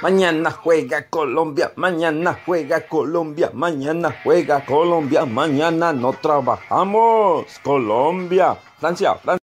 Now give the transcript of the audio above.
Mañana juega Colombia, mañana juega Colombia, mañana juega Colombia, mañana no trabajamos. Colombia, Francia, Francia.